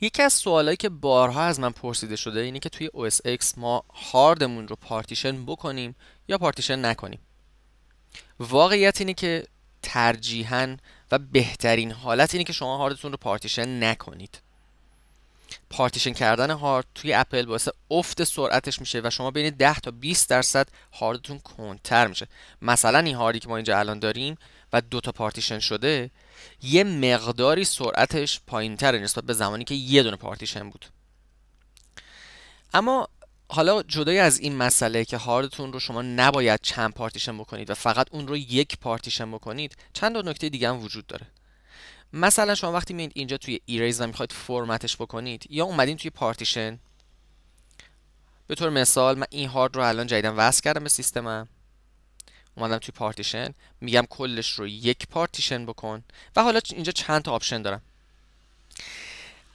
یکی از سوالایی که بارها از من پرسیده شده اینه که توی X ما هاردمون رو پارتیشن بکنیم یا پارتیشن نکنیم واقعیت اینه که ترجیحاً و بهترین حالت اینه که شما هاردتون رو پارتیشن نکنید پارتیشن کردن هارد توی اپل باعث افت سرعتش میشه و شما بین 10 تا 20 درصد هاردتون کندتر میشه مثلا این هاردی که ما اینجا الان داریم و دو تا پارتیشن شده یه مقداری سرعتش پایینتر نسبت به زمانی که یه دونه پارتیشن بود اما حالا جدای از این مسئله که هاردتون رو شما نباید چند پارتیشن بکنید و فقط اون رو یک پارتیشن بکنید چند تا نکته دیگه هم وجود داره مثلا شما وقتی میاید اینجا توی ایریز و میخواید فرمتش بکنید یا اومدین توی پارتیشن به طور مثال من این هارد رو الان جدیدا وصل کردم به سیستمم اومدم توی پارتیشن میگم کلش رو یک پارتیشن بکن و حالا اینجا چند تا آپشن دارم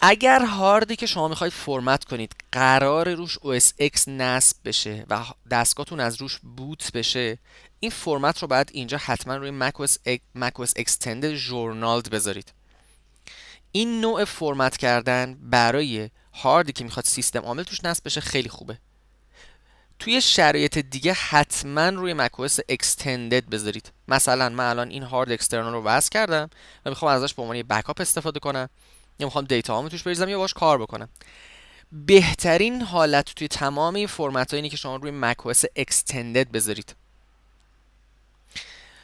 اگر هاردی که شما میخواید فرمت کنید قرار روش OSX نصب بشه و دستگاهتون از روش بوت بشه این فرمت رو باید اینجا حتما روی او اس Extended جورنالد بذارید این نوع فرمت کردن برای هاردی که میخواد سیستم عامل توش نصب بشه خیلی خوبه توی شرایط دیگه حتما روی اس اکستندد بذارید مثلا من الان این هارد اکسترنال رو وصل کردم و میخوام ازش به عنوان یه بکاپ استفاده کنم یا میخوام دیتا هامو توش بریزم یا باش کار بکنم بهترین حالت توی تمام این فرمت ها اینه که شما روی اس اکستندد بذارید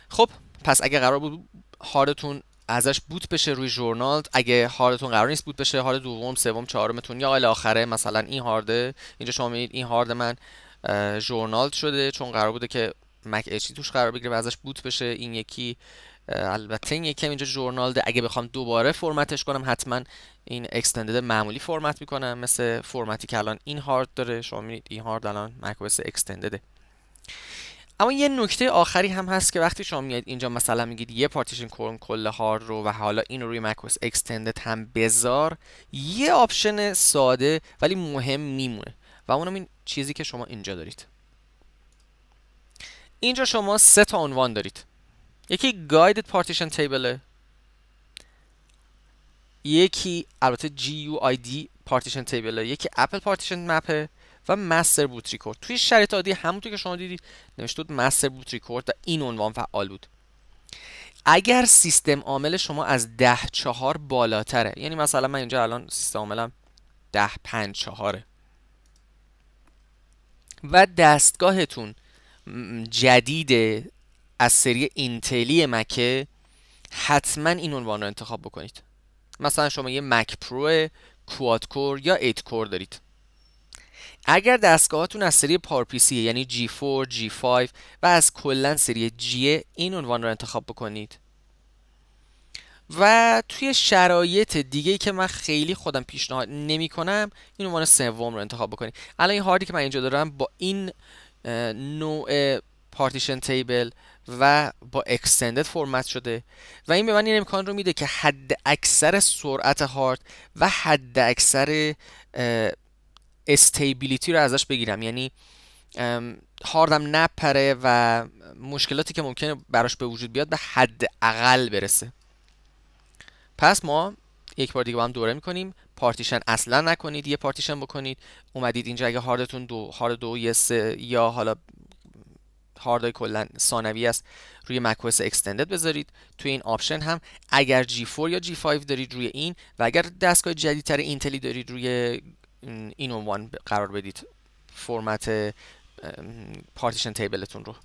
خب پس اگه قرار بود هاردتون ازش بوت بشه روی ژورنال اگه هاردتون قرار نیست بوت بشه هارد دوم سوم چهارمتون یا آخره مثلا این هارده اینجا شما میبینید این هارد من ژورنال شده چون قرار بوده که مک اچ توش قرار بگیره و ازش بوت بشه این یکی البته این یکم اینجا جورنال ده اگه بخوام دوباره فرمتش کنم حتما این اکستندد معمولی فرمت میکنم مثل فرمتی که الان این هارد داره شما میبینید این هارد الان مکوس اکستندده اما یه نکته آخری هم هست که وقتی شما میاد اینجا مثلا میگید یه پارتیشن کن کل هارد رو و حالا این روی مکوس اکستندد هم بذار یه آپشن ساده ولی مهم میمونه و اونم این چیزی که شما اینجا دارید اینجا شما سه تا عنوان دارید یکی گایدد پارتیشن تیبله یکی البته دی پارتیشن تیبله یکی اپل پارتیشن مپه و مستر بوت ریکورد توی شرایط عادی همونطور که شما دیدید نوشته بود مستر بوت ریکورد و این عنوان فعال بود اگر سیستم عامل شما از ده چهار بالاتره یعنی مثلا من اینجا الان سیستم عاملم ده پنج چهاره و دستگاهتون جدید از سری اینتلی مکه حتما این عنوان رو انتخاب بکنید مثلا شما یه مک پرو کواد کور یا 8 کور دارید اگر دستگاهاتون از سری سی یعنی G4, G5 و از کلا سری جی این عنوان رو انتخاب بکنید و توی شرایط دیگه که من خیلی خودم پیشنهاد نمی کنم این عنوان سوم رو انتخاب بکنید الان این هاردی که من اینجا دارم با این نوع پارتیشن تیبل و با اکستندد فرمت شده و این به من این امکان رو میده که حد اکثر سرعت هارد و حد اکثر استیبیلیتی رو ازش بگیرم یعنی هاردم نپره و مشکلاتی که ممکنه براش به وجود بیاد به حد اقل برسه پس ما یک بار دیگه با هم دوره میکنیم پارتیشن اصلا نکنید یه پارتیشن بکنید اومدید اینجا اگه هاردتون دو هارد دو یا سه یا حالا هاردای کلا ثانوی است روی مکوس اکستندد بذارید توی این آپشن هم اگر G4 یا G5 دارید روی این و اگر دستگاه جدیدتر اینتلی دارید روی این عنوان قرار بدید فرمت پارتیشن تیبلتون رو